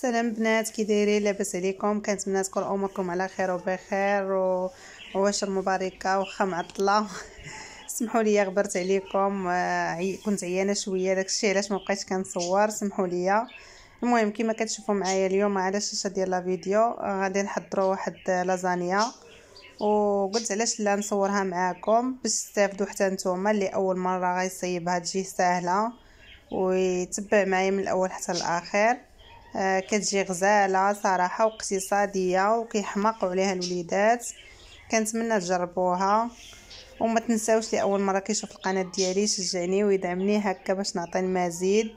سلام بنات كي دايرين لاباس عليكم كنتمنى تكون اموركم على خير وبخير و... مباركه واخا معطله سمحوا لي غبرت عليكم آه، كنت عيانه شويه داكشي علاش ما بقيتش كنصور سمحوا لي المهم كما كتشوفوا معايا اليوم على الشاشه ديال لا فيديو آه، غادي نحضروا واحد لازانيا وقلت علاش لا نصورها معاكم باش تستافدوا حتى نتوما اللي اول مره غيصيبها تجي سهله ويتبع معايا من الاول حتى الاخر آه، كتجي غزاله صراحه واقتصاديه وكيحماقوا عليها الوليدات كنتمنى تجربوها وما تنساوش لاول مره كيشوف القناه ديالي شجعني ويدعمني هكا باش نعطي المزيد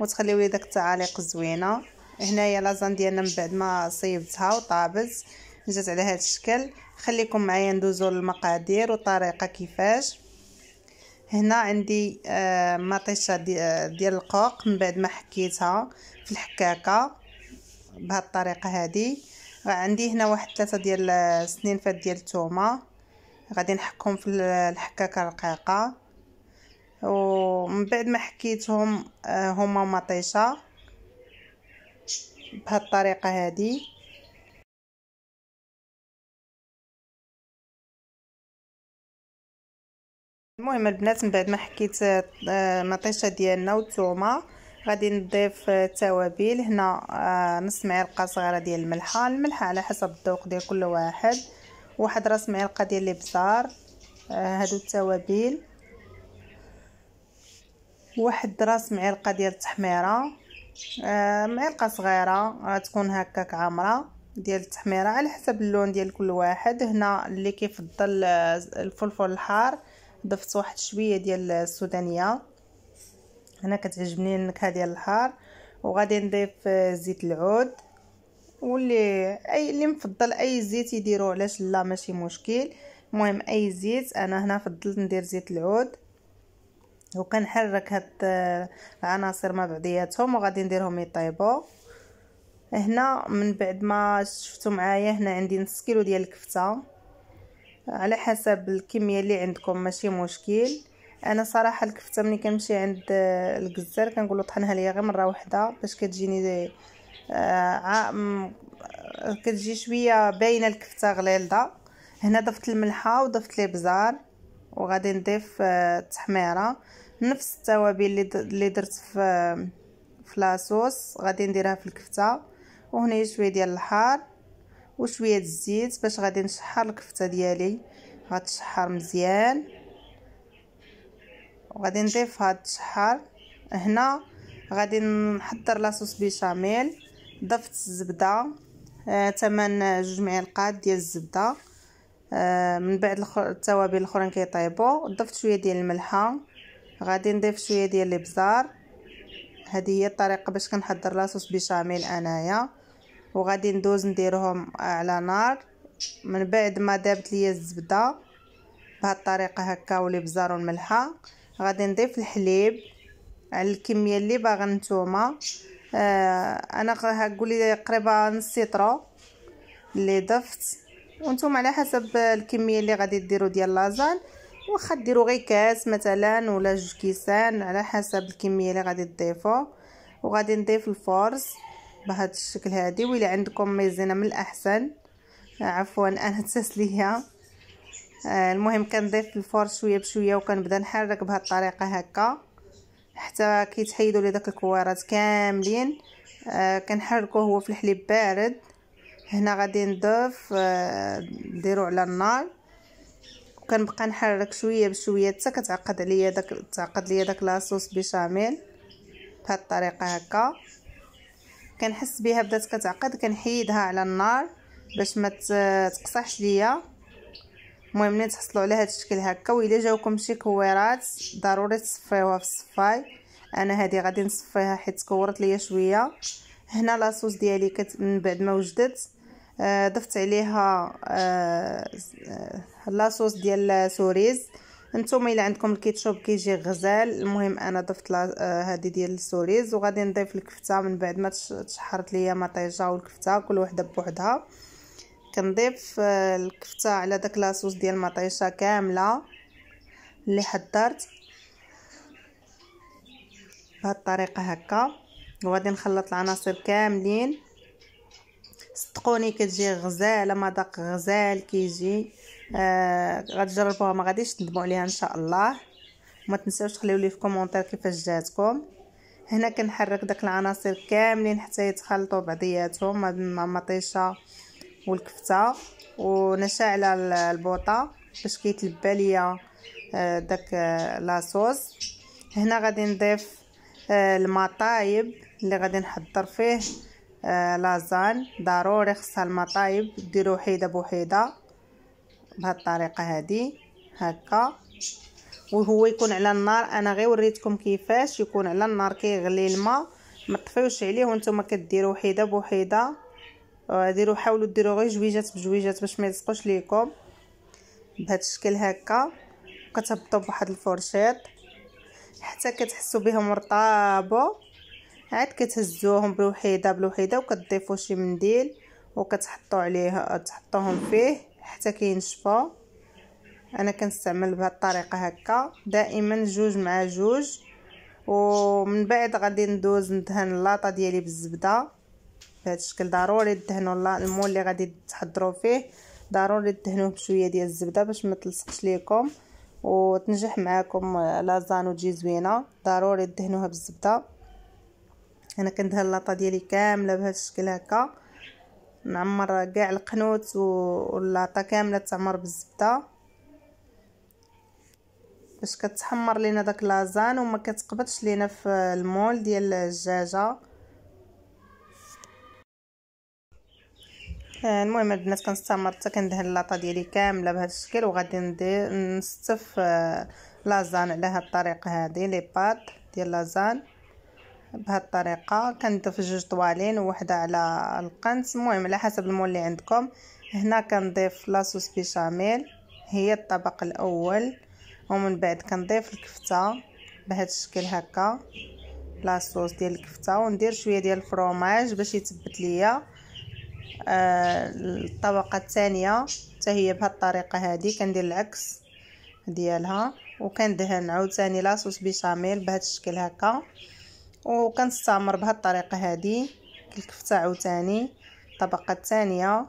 وتخليو لي داك التعاليق زوينه هنايا لازان ديالنا من بعد ما صيبتها وطابت جات على هذا الشكل خليكم معايا ندوزو للمقادير والطريقه كيفاش هنا عندي آه، مطيشه آه، ديال القوق من بعد ما حكيتها في الحكاكه بهاد الطريقه هادي عندي هنا واحد ثلاثه ديال آه، فات ديال الثومه غادي نحكهم في الحكاكه رقيقه ومن بعد ما حكيتهم هما مطيشه بهاد الطريقه هادي المهم البنات من بعد ما حكيت آه، مطيشه ديالنا والثومه غادي نضيف آه، التوابل هنا آه، نص معلقه صغيره ديال الملحه الملحه على حسب الذوق ديال كل واحد واحد راس معلقه ديال الابزار هادو التوابل واحد راس معلقه ديال التحميره معلقه صغيره تكون هكاك عامره ديال التحميره على حسب اللون ديال كل واحد هنا اللي كيفضل الفلفل الحار ضفت واحد شويه ديال السودانيه هنا كتعجبني النكهه ديال الحار وغادي نضيف آه، زيت العود واللي اي اللي مفضل اي زيت يديرو علاش لا ماشي مشكل المهم اي زيت انا هنا فضلت ندير زيت العود وكنحرك هاد آه، العناصر مع بعضياتهم وغادي نديرهم يطيبوا هنا من بعد ما شفتوا معايا هنا عندي نص كيلو ديال الكفته على حسب الكميه اللي عندكم ماشي مشكل انا صراحه الكفته ملي كنمشي عند آه، الجزار كنقول طحنها ليا غير مره واحده باش كتجيني آه،, آه كتجي شويه باينه الكفته غليظه هنا ضفت الملحه وضفت الابزار وغادي نضيف التحميره آه، نفس التوابل اللي درت في في لاصوص غادي نديرها في الكفته وهنا شويه ديال الحار وشويه الزيت باش غادي نشحر الكفته ديالي غتشحر مزيان وغادي نضيفها تشحر هنا غادي نحضر لاصوص بيشاميل ضفت الزبده ثمن آه جوج معلقات ديال الزبده آه من بعد التوابل الاخرين كيطيبوا ضفت شويه ديال الملحه غادي نضيف شويه ديال الابزار هذه هي الطريقه باش كنحضر لاصوص بيشاميل انايا وغادي ندوز نديرهم على نار من بعد ما دابت ليا الزبده بهاد الطريقه هكا والابزار والملحه غادي نضيف الحليب على الكميه اللي باغا نتوما آه انا هقولي قريبه نص سيطرو اللي ضفت وانتم على حسب الكميه اللي غادي ديروا ديال لازان واخا ديروا غير كاس مثلا ولا جوج كيسان على حسب الكميه اللي غادي تضيفوا وغادي نضيف الفورس بهذا الشكل هادي ولا عندكم ميزينه من الاحسن آه، عفوا انا تسليه آه، المهم كنضيف الفور شويه بشويه وكنبدا نحرك بهاد الطريقه هكا حتى كيتحيدوا لي داك الكويرات كاملين آه، كنحركوه هو في الحليب بارد هنا غادي نضيف نديرو على النار وكنبقى نحرك شويه بشويه حتى كتعقد عليا داك تعقد ليا داك لاصوص بيشاميل بهاد الطريقه هكا كنحس بها بدات كتعقد كنحيدها على النار باش ما تقصحش ليا المهم ملي تحصلوا على هذا الشكل هكا وإلا جاوكم شي كويرات ضروري تصفيوها في الصفاي انا هذه غادي نصفيها حيت كورت ليا شويه هنا لاصوص ديالي كت من بعد ما وجدت آه، ضفت عليها آه، آه، لاصوص ديال سوريز نتوما الا عندكم الكيتشوب كيجي غزال المهم انا ضفت هذه آه، ديال السوريز وغادي نضيف الكفته من بعد ما تشحرت ليا مطيجه والكفته كل وحده بوحدها كنضيف آه، الكفته على داك لاصوص ديال المطيشه كامله اللي حضرت بهذه الطريقه هكا وغادي نخلط العناصر كاملين صدقوني كتجي غزاله مذاق غزال كيجي آه، غتجربوها ما غاديش تندموا عليها ان شاء الله ما تنساوش تخليو لي في كومونتير كيفاش جاتكم هنا كنحرك داك العناصر كاملين حتى يتخلطوا بعضياتهم مع المطيشه والكفته ونشا على البوطه باش كيتلبى ليا آه، داك آه، لاصوص هنا غادي نضيف المطايب اللي غادي نحضر فيه لازان ضروري خصها المطايب ديرو حيده بوحيده بهاد الطريقه هذه هكا وهو يكون على النار انا غير وريتكم كيفاش يكون على النار كيغلي الماء ما تطفيوش عليه وانتم كديروا وحده بوحده آه، ديروا حاولوا ديروا غير جويجات بجويجات باش ما يلصقوش ليكم بهذا الشكل هكا كتهبطوا بواحد الفرشيط حتى كتحسوا بهم رطابو عاد كتهزوهم بوحيده بالوحيده وكتضيفوا شي منديل وكتحطوا عليه تحطوهم فيه حتى كينشفوا انا كنستعمل بهذه الطريقه هكا دائما جوج مع جوج ومن بعد غادي ندوز ندهن اللاطه ديالي بالزبده بهذا الشكل ضروري تدهنوا المول اللي غادي تحضروا فيه ضروري تدهنوه بشويه ديال الزبده باش ما تلصقش ليكم وتنجح معاكم لازان وتجي زوينه ضروري تدهنوها بالزبده انا كندهن اللاطه ديالي كامله بهذا الشكل هكا نعمر كاع القنوت واللاطه كامله تعمر بالزبده باش كتحمر لينا داك لازان وما كتقبضش لينا في المول ديال الدجاجه آه، المهم هاد البنات كنستمر حتى كندهن اللاطه ديالي كامله بهذا الشكل وغادي ندير نستف آه، لازان على هاد الطريقه هادي لي بات ديال لازان بهذه الطريقه كنضيف جوج طوالين وواحده على القنص المهم على حسب المول اللي عندكم هنا كنضيف لاصوص بيشاميل هي الطبق الاول ومن بعد كنضيف الكفته بهذا الشكل هكا لاصوص ديال الكفته وندير شويه ديال الفروماج باش يتبت ليا آه الطبقه الثانيه حتى هي بهذه الطريقه هذه كندير العكس ديالها وكندهن عاوتاني لاصوص بيشاميل بهذا الشكل هكا وكنستعمر بهاد الطريقه هادي الكفته عاوتاني الطبقه الثانيه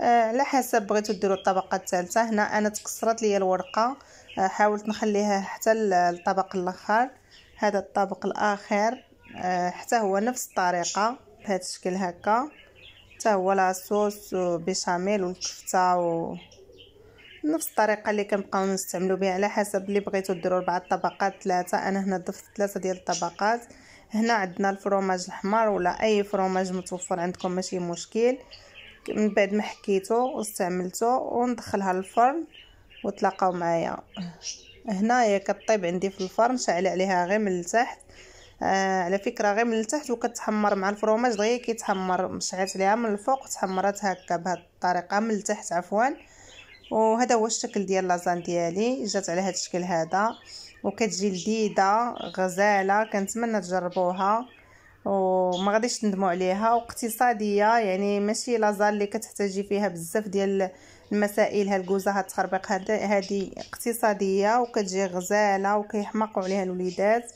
آه، على آه حسب بغيتو ديروا الطبقه الثالثه هنا انا تكسرت ليا الورقه آه حاولت نخليها حتى للطبق الاخر هذا الطبق الاخر آه حتى هو نفس الطريقه بهذا الشكل هكا حتى هو لاصوص بيشاميل والكفته و... نفس الطريقه اللي كنبقاو نستعملو بها على حسب اللي بغيتو ديروا اربع طبقات ثلاثه انا هنا ضفت ثلاثه ديال الطبقات هنا عندنا الفروماج الحمر ولا اي فروماج متوفر عندكم ماشي مشكل من بعد ما حكيتو واستعملته وندخلها للفرن وتلاقاو معايا هنا هي كطيب عندي في الفرن شعل عليها غير من التحت آه على فكره غير من التحت وكتحمر مع الفروماج دغيا كيتحمر مشعلت عليها من الفوق تحمرات هكا بهاد الطريقه من التحت عفوا وهذا هو الشكل ديال لازان ديالي جات على هذا الشكل هذا وكتجي لذيذه غزاله كنتمنى تجربوها وما غاديش تندموا عليها واقتصاديه يعني ماشي لازال اللي كتحتاجي فيها بزاف ديال المسائل هالكوزه ها التخربيق هادي اقتصاديه وكتجي غزاله وكيحمقوا عليها الوليدات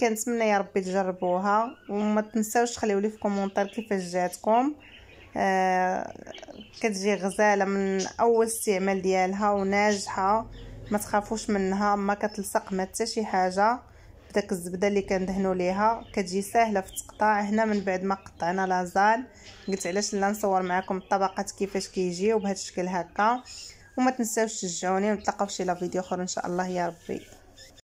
كنتمنى يا ربي تجربوها وما تنساوش تخليو لي في كومونتير كيفاش جاتكم آه، كتجي غزاله من اول استعمال ديالها وناجحه ما تخافوش منها ما كتلصق ما حتى شي حاجه بداك الزبده اللي كندهنوا ليها كتجي ساهله في التقطاع هنا من بعد ما قطعنا لازال قلت علاش لا نصور معكم الطبقات كيفاش كيجيو وبهذا الشكل هكا وما تنساوش تشجعوني ونتلاقاو في شي لا فيديو اخر ان شاء الله يا ربي